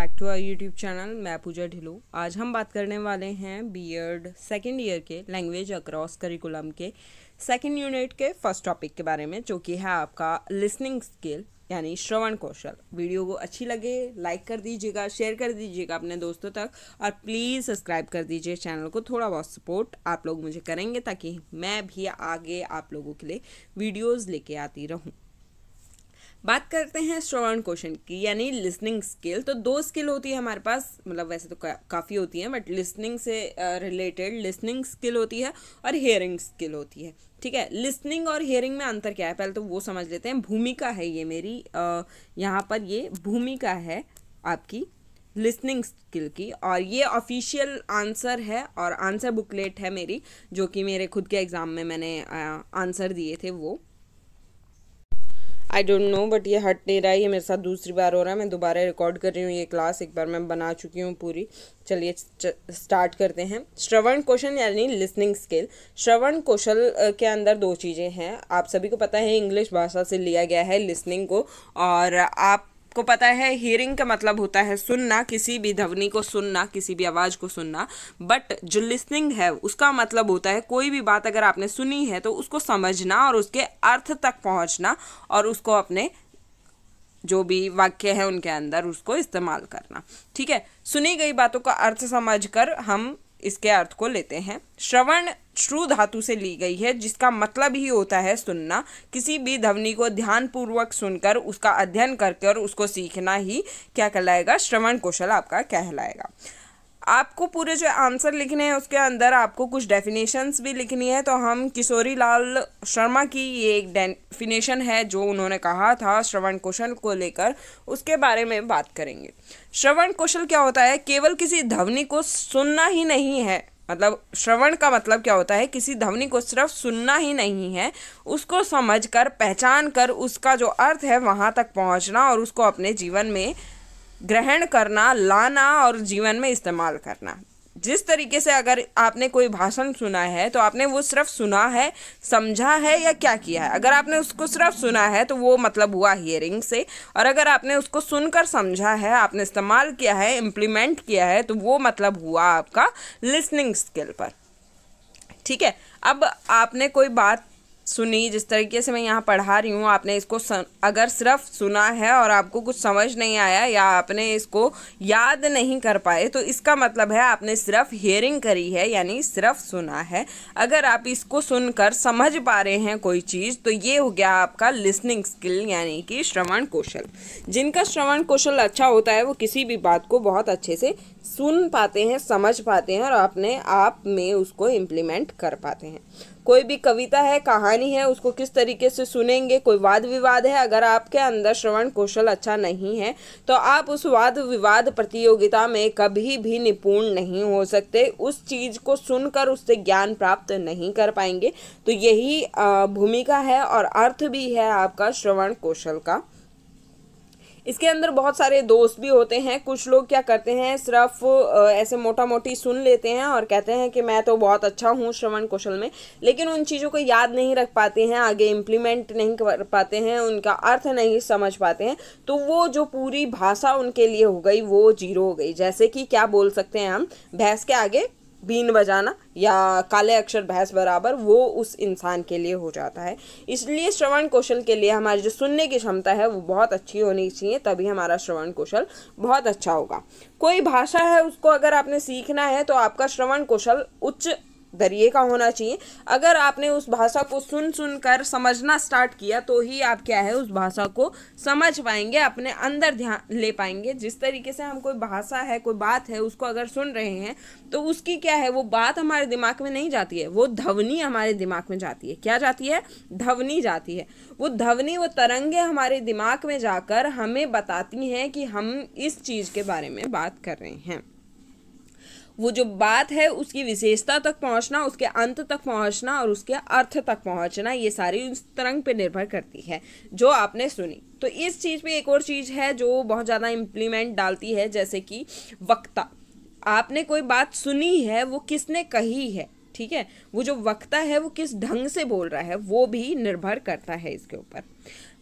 back to our YouTube channel मैं पूजा ढिलू आज हम बात करने वाले हैं बीएड सेकेंड ईयर के लैंग्वेज अक्रॉस करिकुलम के सेकेंड यूनिट के फर्स्ट टॉपिक के बारे में जो कि है आपका लिसनिंग स्किल यानी श्रवण कौशल वीडियो को अच्छी लगे लाइक कर दीजिएगा शेयर कर दीजिएगा अपने दोस्तों तक और प्लीज़ सब्सक्राइब कर दीजिए चैनल को थोड़ा बहुत सपोर्ट आप लोग मुझे करेंगे ताकि मैं भी आगे आप लोगों के लिए वीडियोज़ लेके आती रहूँ बात करते हैं श्रवण क्वेश्चन की यानी लिसनिंग स्किल तो दो स्किल होती है हमारे पास मतलब वैसे तो का, काफ़ी होती है बट लिसनिंग से रिलेटेड लिसनिंग स्किल होती है और हेयरिंग स्किल होती है ठीक है लिसनिंग और हेयरिंग में अंतर क्या है पहले तो वो समझ लेते हैं भूमिका है ये मेरी यहाँ पर ये भूमिका है आपकी लिसनिंग स्किल की और ये ऑफिशियल आंसर है और आंसर बुकलेट है मेरी जो कि मेरे खुद के एग्ज़ाम में मैंने आंसर दिए थे वो आई डोंट नो बट ये हट नहीं रहा है ये मेरे साथ दूसरी बार हो रहा है मैं दोबारा रिकॉर्ड कर रही हूँ ये क्लास एक बार मैं बना चुकी हूँ पूरी चलिए स्टार्ट करते हैं श्रवण कौशल यानी लिसनिंग स्किल श्रवण कौशल के अंदर दो चीज़ें हैं आप सभी को पता है इंग्लिश भाषा से लिया गया है लिसनिंग को और आप आपको पता है हियरिंग का मतलब होता है सुनना किसी भी ध्वनि को सुनना किसी भी आवाज़ को सुनना बट जो लिसनिंग है उसका मतलब होता है कोई भी बात अगर आपने सुनी है तो उसको समझना और उसके अर्थ तक पहुंचना और उसको अपने जो भी वाक्य है उनके अंदर उसको इस्तेमाल करना ठीक है सुनी गई बातों का अर्थ समझकर हम इसके अर्थ को लेते हैं श्रवण श्रू धातु से ली गई है जिसका मतलब ही होता है सुनना किसी भी ध्वनि को ध्यानपूर्वक सुनकर उसका अध्ययन करके और उसको सीखना ही क्या कहलाएगा श्रवण कौशल आपका कहलाएगा आपको पूरे जो आंसर लिखने हैं उसके अंदर आपको कुछ डेफिनेशंस भी लिखनी है तो हम किशोरी लाल शर्मा की ये एक डेफिनेशन है जो उन्होंने कहा था श्रवण कौशल को लेकर उसके बारे में बात करेंगे श्रवण कौशल क्या होता है केवल किसी ध्वनि को सुनना ही नहीं है मतलब श्रवण का मतलब क्या होता है किसी ध्वनि को सिर्फ सुनना ही नहीं है उसको समझकर पहचान कर उसका जो अर्थ है वहाँ तक पहुँचना और उसको अपने जीवन में ग्रहण करना लाना और जीवन में इस्तेमाल करना जिस तरीके से अगर आपने कोई भाषण सुना है तो आपने वो सिर्फ सुना है समझा है या क्या किया है अगर आपने उसको सिर्फ सुना है तो वो मतलब हुआ हियरिंग से और अगर आपने उसको सुनकर समझा है आपने इस्तेमाल किया है इम्प्लीमेंट किया है तो वो मतलब हुआ आपका लिसनिंग स्किल पर ठीक है अब आपने कोई बात सुनी जिस तरीके से मैं यहाँ पढ़ा रही हूँ आपने इसको सन, अगर सिर्फ सुना है और आपको कुछ समझ नहीं आया या आपने इसको याद नहीं कर पाए तो इसका मतलब है आपने सिर्फ हियरिंग करी है यानी सिर्फ सुना है अगर आप इसको सुनकर समझ पा रहे हैं कोई चीज़ तो ये हो गया आपका लिसनिंग स्किल यानी कि श्रवण कौशल जिनका श्रवण कौशल अच्छा होता है वो किसी भी बात को बहुत अच्छे से सुन पाते हैं समझ पाते हैं और अपने आप में उसको इम्प्लीमेंट कर पाते हैं कोई भी कविता है कहानी है उसको किस तरीके से सुनेंगे कोई वाद विवाद है अगर आपके अंदर श्रवण कौशल अच्छा नहीं है तो आप उस वाद विवाद प्रतियोगिता में कभी भी निपुण नहीं हो सकते उस चीज़ को सुनकर उससे ज्ञान प्राप्त नहीं कर पाएंगे तो यही भूमिका है और अर्थ भी है आपका श्रवण कौशल का इसके अंदर बहुत सारे दोस्त भी होते हैं कुछ लोग क्या करते हैं सिर्फ ऐसे मोटा मोटी सुन लेते हैं और कहते हैं कि मैं तो बहुत अच्छा हूँ श्रवण कौशल में लेकिन उन चीज़ों को याद नहीं रख पाते हैं आगे इम्प्लीमेंट नहीं कर पाते हैं उनका अर्थ नहीं समझ पाते हैं तो वो जो पूरी भाषा उनके लिए हो गई वो जीरो हो गई जैसे कि क्या बोल सकते हैं हम भैंस के आगे बीन बजाना या काले अक्षर बहस बराबर वो उस इंसान के लिए हो जाता है इसलिए श्रवण कौशल के लिए हमारी जो सुनने की क्षमता है वो बहुत अच्छी होनी चाहिए तभी हमारा श्रवण कौशल बहुत अच्छा होगा कोई भाषा है उसको अगर आपने सीखना है तो आपका श्रवण कौशल उच्च दरिए का होना चाहिए अगर आपने उस भाषा को सुन सुन कर समझना स्टार्ट किया तो ही आप क्या है उस भाषा को समझ पाएंगे अपने अंदर ध्यान ले पाएंगे जिस तरीके से हम कोई भाषा है कोई बात है उसको अगर सुन रहे हैं तो उसकी क्या है वो बात हमारे दिमाग में नहीं जाती है वो ध्वनि हमारे दिमाग में जाती है क्या जाती है ध्वनि जाती है वो ध्वनि वो तरंगे हमारे दिमाग में जाकर हमें बताती हैं कि हम इस चीज़ के बारे में बात कर रहे हैं वो जो बात है उसकी विशेषता तक पहुंचना उसके अंत तक पहुंचना और उसके अर्थ तक पहुंचना ये सारी उस तरंग पे निर्भर करती है जो आपने सुनी तो इस चीज़ पे एक और चीज़ है जो बहुत ज़्यादा इम्प्लीमेंट डालती है जैसे कि वक्ता आपने कोई बात सुनी है वो किसने कही है ठीक है वो जो वक्ता है वो किस ढंग से बोल रहा है वो भी निर्भर करता है इसके ऊपर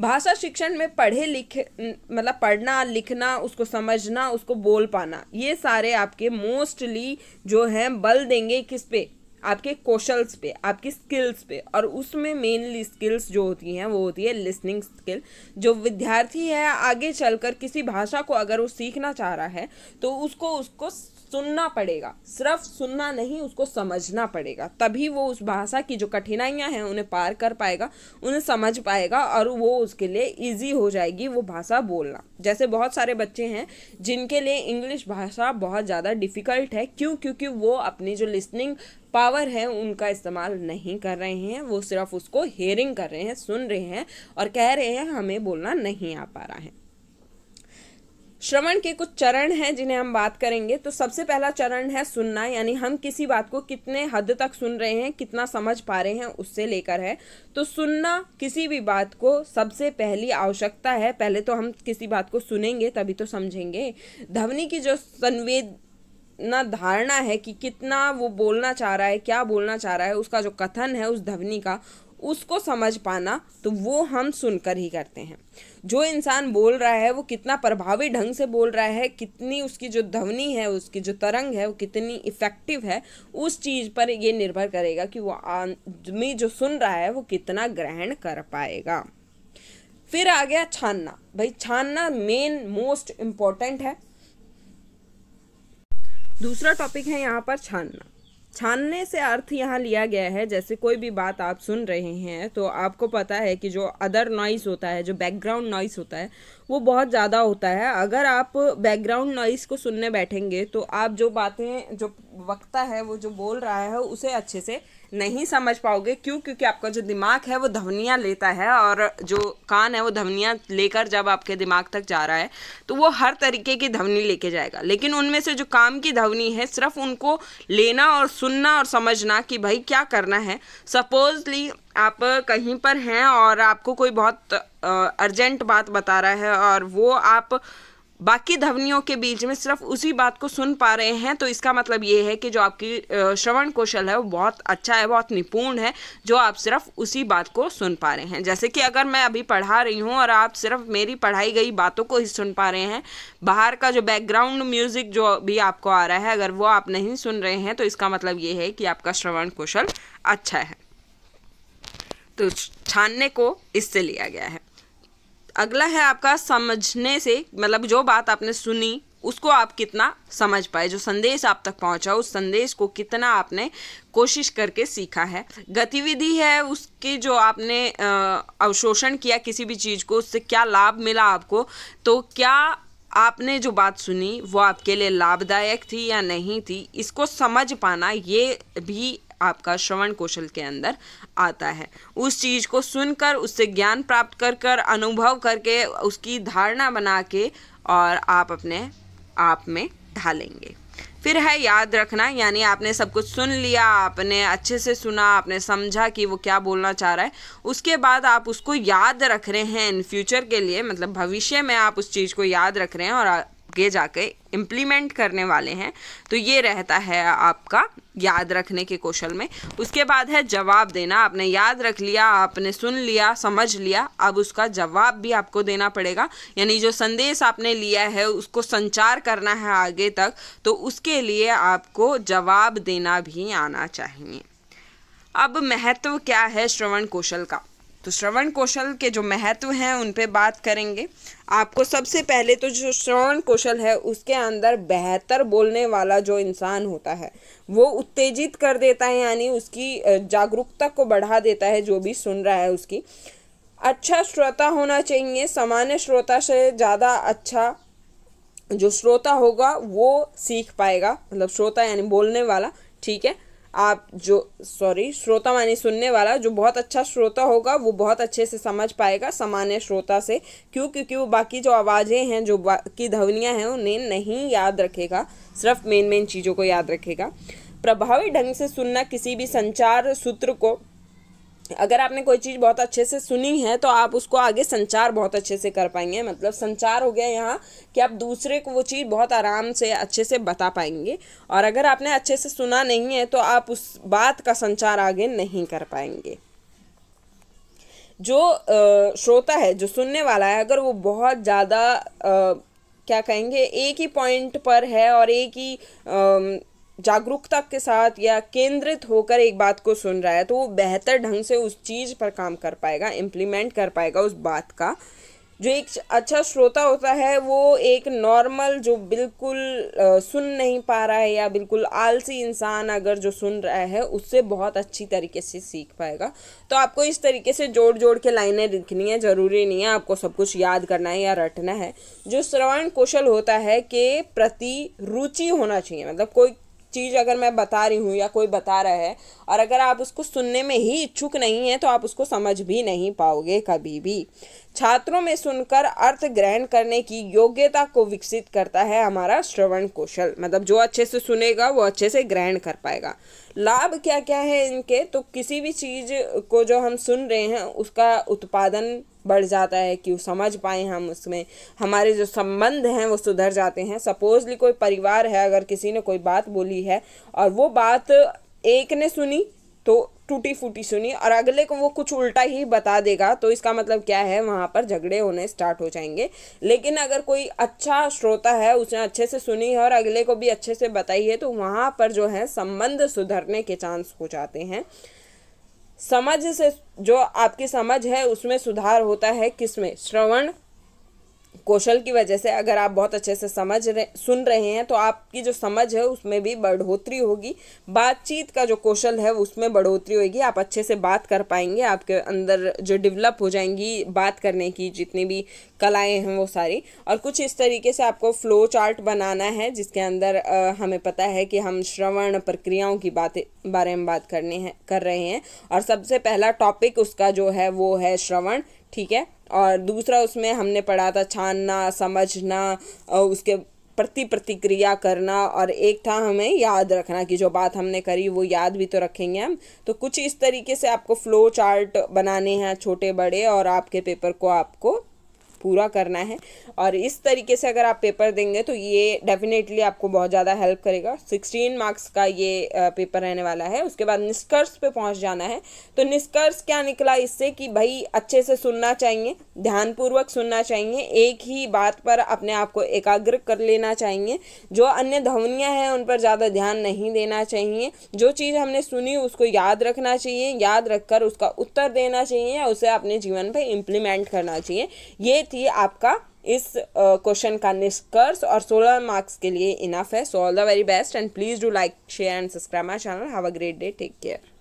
भाषा शिक्षण में पढ़े लिखे मतलब पढ़ना लिखना उसको समझना उसको बोल पाना ये सारे आपके मोस्टली जो हैं बल देंगे किस पे आपके कौशल्स पे आपकी स्किल्स पे और उसमें मेनली स्किल्स जो होती हैं वो होती है लिसनिंग स्किल जो विद्यार्थी है आगे चलकर किसी भाषा को अगर वो सीखना चाह रहा है तो उसको उसको सुनना पड़ेगा सिर्फ सुनना नहीं उसको समझना पड़ेगा तभी वो उस भाषा की जो कठिनाइयाँ हैं उन्हें पार कर पाएगा उन्हें समझ पाएगा और वो उसके लिए ईजी हो जाएगी वो भाषा बोलना जैसे बहुत सारे बच्चे हैं जिनके लिए इंग्लिश भाषा बहुत ज़्यादा डिफ़िकल्ट है क्यों क्योंकि वो अपनी जो लिसनिंग पावर है उनका इस्तेमाल नहीं कर रहे हैं वो सिर्फ उसको हेयरिंग कर रहे हैं सुन रहे हैं और कह रहे हैं हमें बोलना नहीं आ पा रहा है श्रवण के कुछ चरण हैं जिन्हें हम बात करेंगे तो सबसे पहला चरण है सुनना यानी हम किसी बात को कितने हद तक सुन रहे हैं कितना समझ पा रहे हैं उससे लेकर है तो सुनना किसी भी बात को सबसे पहली आवश्यकता है पहले तो हम किसी बात को सुनेंगे तभी तो समझेंगे ध्वनि की जो संवेद ना धारणा है कि कितना वो बोलना चाह रहा है क्या बोलना चाह रहा है उसका जो कथन है उस ध्वनि का उसको समझ पाना तो वो हम सुनकर ही करते हैं जो इंसान बोल रहा है वो कितना प्रभावी ढंग से बोल रहा है कितनी उसकी जो ध्वनि है उसकी जो तरंग है वो कितनी इफ़ेक्टिव है उस चीज़ पर ये निर्भर करेगा कि वो आदमी जो सुन रहा है वो कितना ग्रहण कर पाएगा फिर आ गया छानना भाई छानना मेन मोस्ट इम्पॉर्टेंट है दूसरा टॉपिक है यहाँ पर छानना छानने से अर्थ यहाँ लिया गया है जैसे कोई भी बात आप सुन रहे हैं तो आपको पता है कि जो अदर नॉइस होता है जो बैकग्राउंड नॉइस होता है वो बहुत ज़्यादा होता है अगर आप बैकग्राउंड नॉइस को सुनने बैठेंगे तो आप जो बातें जो वक्ता है वो जो बोल रहा है उसे अच्छे से नहीं समझ पाओगे क्यों क्योंकि आपका जो दिमाग है वो धवनियाँ लेता है और जो कान है वो धवनियाँ लेकर जब आपके दिमाग तक जा रहा है तो वो हर तरीके की धवनी लेके जाएगा लेकिन उनमें से जो काम की धवनी है सिर्फ उनको लेना और सुनना और समझना कि भाई क्या करना है सपोजली आप कहीं पर हैं और आपको कोई बहुत अर्जेंट बात बता रहा है और वो आप बाकी ध्वनियों के बीच में सिर्फ उसी बात को सुन पा रहे हैं तो इसका मतलब ये है कि जो आपकी श्रवण कौशल है वो बहुत अच्छा है बहुत निपुण है जो आप सिर्फ उसी बात को सुन पा रहे हैं जैसे कि अगर मैं अभी पढ़ा रही हूँ और आप सिर्फ मेरी पढ़ाई गई बातों को ही सुन पा रहे हैं बाहर का जो बैकग्राउंड म्यूज़िक जो भी आपको आ रहा है अगर वो आप नहीं सुन रहे हैं तो इसका मतलब ये है कि आपका श्रवण कौशल अच्छा है तो छानने को इससे लिया गया है अगला है आपका समझने से मतलब जो बात आपने सुनी उसको आप कितना समझ पाए जो संदेश आप तक पहुंचा उस संदेश को कितना आपने कोशिश करके सीखा है गतिविधि है उसके जो आपने अवशोषण किया किसी भी चीज़ को उससे क्या लाभ मिला आपको तो क्या आपने जो बात सुनी वो आपके लिए लाभदायक थी या नहीं थी इसको समझ पाना ये भी आपका श्रवण कौशल के अंदर आता है उस चीज़ को सुनकर उससे ज्ञान प्राप्त कर कर अनुभव करके उसकी धारणा बना के और आप अपने आप में ढालेंगे फिर है याद रखना यानी आपने सब कुछ सुन लिया आपने अच्छे से सुना आपने समझा कि वो क्या बोलना चाह रहा है उसके बाद आप उसको याद रख रहे हैं इन फ्यूचर के लिए मतलब भविष्य में आप उस चीज़ को याद रख रहे हैं और आगे जाके इम्प्लीमेंट करने वाले हैं तो ये रहता है आपका याद रखने के कौशल में उसके बाद है जवाब देना आपने याद रख लिया आपने सुन लिया समझ लिया अब उसका जवाब भी आपको देना पड़ेगा यानी जो संदेश आपने लिया है उसको संचार करना है आगे तक तो उसके लिए आपको जवाब देना भी आना चाहिए अब महत्व क्या है श्रवण कौशल का तो श्रवण कौशल के जो महत्व हैं उन पे बात करेंगे आपको सबसे पहले तो जो श्रवण कौशल है उसके अंदर बेहतर बोलने वाला जो इंसान होता है वो उत्तेजित कर देता है यानी उसकी जागरूकता को बढ़ा देता है जो भी सुन रहा है उसकी अच्छा श्रोता होना चाहिए सामान्य श्रोता से ज़्यादा अच्छा जो श्रोता होगा वो सीख पाएगा मतलब श्रोता यानी बोलने वाला ठीक है आप जो सॉरी श्रोता मानी सुनने वाला जो बहुत अच्छा श्रोता होगा वो बहुत अच्छे से समझ पाएगा सामान्य श्रोता से क्यों क्योंकि वो बाकी जो आवाज़ें हैं जो बाकी ध्वनियाँ हैं उन्हें नहीं याद रखेगा सिर्फ मेन मेन चीज़ों को याद रखेगा प्रभावी ढंग से सुनना किसी भी संचार सूत्र को अगर आपने कोई चीज़ बहुत अच्छे से सुनी है तो आप उसको आगे संचार बहुत अच्छे से कर पाएंगे मतलब संचार हो गया यहाँ कि आप दूसरे को वो चीज़ बहुत आराम से अच्छे से बता पाएंगे और अगर आपने अच्छे से सुना नहीं है तो आप उस बात का संचार आगे नहीं कर पाएंगे जो श्रोता है जो सुनने वाला है अगर वो बहुत ज़्यादा क्या कहेंगे एक ही पॉइंट पर है और एक ही आ, जागरूकता के साथ या केंद्रित होकर एक बात को सुन रहा है तो वो बेहतर ढंग से उस चीज़ पर काम कर पाएगा इम्प्लीमेंट कर पाएगा उस बात का जो एक अच्छा श्रोता होता है वो एक नॉर्मल जो बिल्कुल सुन नहीं पा रहा है या बिल्कुल आलसी इंसान अगर जो सुन रहा है उससे बहुत अच्छी तरीके से सीख पाएगा तो आपको इस तरीके से जोड़ जोड़ के लाइनें लिखनी है ज़रूरी नहीं है आपको सब कुछ याद करना है या रटना है जो श्रवण कौशल होता है के प्रति रुचि होना चाहिए मतलब कोई चीज़ अगर मैं बता रही हूँ या कोई बता रहा है और अगर आप उसको सुनने में ही इच्छुक नहीं है तो आप उसको समझ भी नहीं पाओगे कभी भी छात्रों में सुनकर अर्थ ग्रहण करने की योग्यता को विकसित करता है हमारा श्रवण कौशल मतलब जो अच्छे से सुनेगा वो अच्छे से ग्रहण कर पाएगा लाभ क्या क्या है इनके तो किसी भी चीज़ को जो हम सुन रहे हैं उसका उत्पादन बढ़ जाता है कि समझ पाए हम उसमें हमारे जो संबंध हैं वो सुधर जाते हैं सपोजली कोई परिवार है अगर किसी ने कोई बात बोली है और वो बात एक ने सुनी तो टूटी फूटी सुनी और अगले को वो कुछ उल्टा ही बता देगा तो इसका मतलब क्या है वहाँ पर झगड़े होने स्टार्ट हो जाएंगे लेकिन अगर कोई अच्छा श्रोता है उसने अच्छे से सुनी है और अगले को भी अच्छे से बताई है तो वहाँ पर जो है संबंध सुधरने के चांस हो जाते हैं समझ से जो आपकी समझ है उसमें सुधार होता है किसमें श्रवण कौशल की वजह से अगर आप बहुत अच्छे से समझ रहे सुन रहे हैं तो आपकी जो समझ है उसमें भी बढ़ोतरी होगी बातचीत का जो कौशल है उसमें बढ़ोतरी होगी आप अच्छे से बात कर पाएंगे आपके अंदर जो डेवलप हो जाएंगी बात करने की जितनी भी कलाएं हैं वो सारी और कुछ इस तरीके से आपको फ्लो चार्ट बनाना है जिसके अंदर हमें पता है कि हम श्रवण प्रक्रियाओं की बातें बारे में बात करने हैं कर रहे हैं और सबसे पहला टॉपिक उसका जो है वो है श्रवण ठीक है और दूसरा उसमें हमने पढ़ा था छानना समझना और उसके प्रति प्रतिक्रिया करना और एक था हमें याद रखना कि जो बात हमने करी वो याद भी तो रखेंगे हम तो कुछ इस तरीके से आपको फ्लो चार्ट बनाने हैं छोटे बड़े और आपके पेपर को आपको पूरा करना है और इस तरीके से अगर आप पेपर देंगे तो ये डेफिनेटली आपको बहुत ज़्यादा हेल्प करेगा सिक्सटीन मार्क्स का ये पेपर रहने वाला है उसके बाद निष्कर्ष पे पहुंच जाना है तो निष्कर्ष क्या निकला इससे कि भाई अच्छे से सुनना चाहिए ध्यानपूर्वक सुनना चाहिए एक ही बात पर अपने आप को एकाग्र कर लेना चाहिए जो अन्य ध्वनियाँ हैं उन पर ज़्यादा ध्यान नहीं देना चाहिए जो चीज़ हमने सुनी उसको याद रखना चाहिए याद रखकर उसका उत्तर देना चाहिए या उसे अपने जीवन पर इम्प्लीमेंट करना चाहिए ये ये आपका इस क्वेश्चन uh, का निष्कर्ष और सोलह मार्क्स के लिए इनफ है so all the very best and please do like share and subscribe my channel have a great day take care